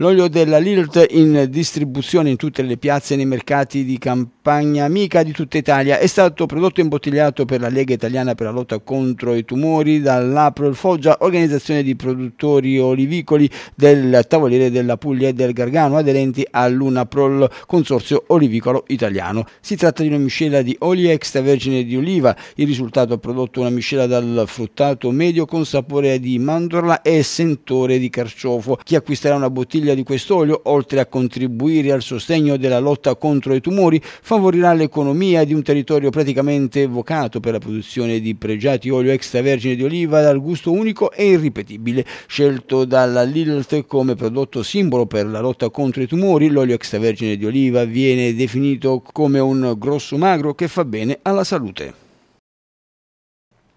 L'olio della Lilt in distribuzione in tutte le piazze e nei mercati di campagna Spagna, amica di tutta Italia. È stato prodotto e imbottigliato per la Lega Italiana per la lotta contro i tumori dall'Aprol Foggia, organizzazione di produttori olivicoli del Tavoliere della Puglia e del Gargano, aderenti all'Unaprol Consorzio Olivicolo Italiano. Si tratta di una miscela di oli extravergine di oliva. Il risultato ha prodotto una miscela dal fruttato medio con sapore di mandorla e sentore di carciofo. Chi acquisterà una bottiglia di quest'olio, oltre a contribuire al sostegno della lotta contro i tumori, fa favorirà l'economia di un territorio praticamente vocato per la produzione di pregiati olio extravergine di oliva dal gusto unico e irripetibile, scelto dalla Lilt come prodotto simbolo per la lotta contro i tumori. L'olio extravergine di oliva viene definito come un grosso magro che fa bene alla salute.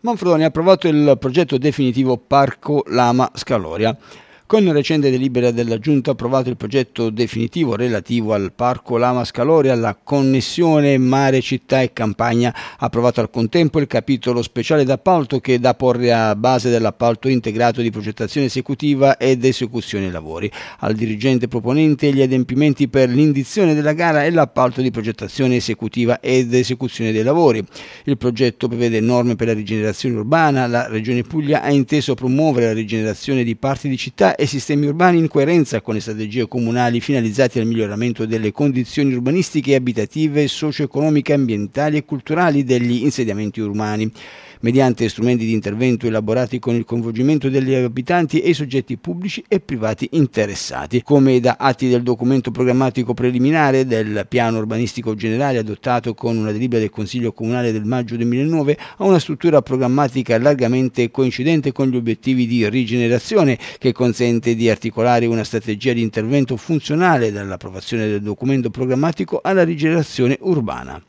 Manfredoni ha approvato il progetto definitivo Parco Lama Scaloria. Con recente delibera della Giunta approvato il progetto definitivo relativo al Parco Lama Scalori alla connessione mare, città e campagna, approvato al contempo il capitolo speciale d'appalto che da porre a base dell'appalto integrato di progettazione esecutiva ed esecuzione lavori. Al dirigente proponente gli adempimenti per l'indizione della gara e l'appalto di progettazione esecutiva ed esecuzione dei lavori. Il progetto prevede norme per la rigenerazione urbana, la Regione Puglia ha inteso promuovere la rigenerazione di parti di città e sistemi urbani in coerenza con le strategie comunali finalizzate al miglioramento delle condizioni urbanistiche abitative, socio-economiche, ambientali e culturali degli insediamenti urbani mediante strumenti di intervento elaborati con il coinvolgimento degli abitanti e i soggetti pubblici e privati interessati, come da atti del documento programmatico preliminare del piano urbanistico generale adottato con una delibera del Consiglio Comunale del maggio 2009 a una struttura programmatica largamente coincidente con gli obiettivi di rigenerazione che consente di articolare una strategia di intervento funzionale dall'approvazione del documento programmatico alla rigenerazione urbana.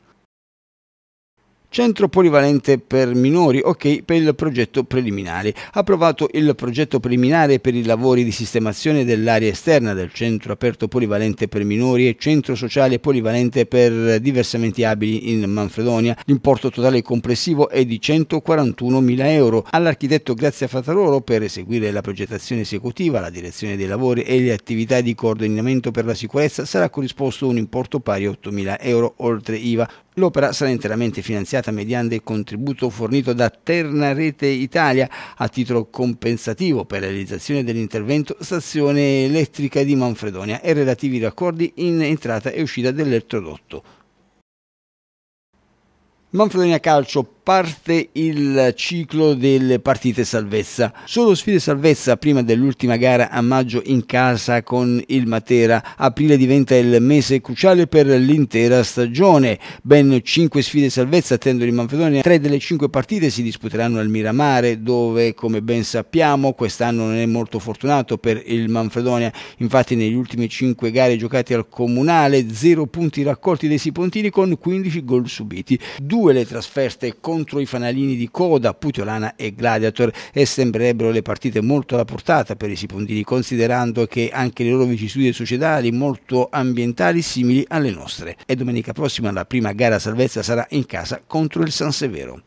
Centro polivalente per minori, ok, per il progetto preliminare. Approvato il progetto preliminare per i lavori di sistemazione dell'area esterna del Centro aperto polivalente per minori e Centro sociale polivalente per diversamente abili in Manfredonia. L'importo totale complessivo è di 141.000 euro. All'architetto Grazia Fataroro per eseguire la progettazione esecutiva, la direzione dei lavori e le attività di coordinamento per la sicurezza sarà corrisposto un importo pari a 8.000 euro oltre IVA. L'opera sarà interamente finanziata mediante il contributo fornito da Terna Rete Italia a titolo compensativo per la realizzazione dell'intervento stazione elettrica di Manfredonia e relativi raccordi in entrata e uscita dell'elettrodotto. Manfredonia Calcio parte il ciclo delle partite salvezza. Solo sfide salvezza prima dell'ultima gara a maggio in casa con il Matera. Aprile diventa il mese cruciale per l'intera stagione. Ben 5 sfide salvezza attendono in Manfredonia. 3 delle 5 partite si disputeranno al Miramare, dove, come ben sappiamo, quest'anno non è molto fortunato per il Manfredonia. Infatti, negli ultimi 5 gare giocate al Comunale, 0 punti raccolti dai Sipontini con 15 gol subiti. 2 le trasferte con contro i fanalini di coda, Putiolana e Gladiator e sembrerebbero le partite molto alla portata per i Sipondini considerando che anche le loro vicissitudini societarie molto ambientali simili alle nostre. E domenica prossima la prima gara salvezza sarà in casa contro il San Severo.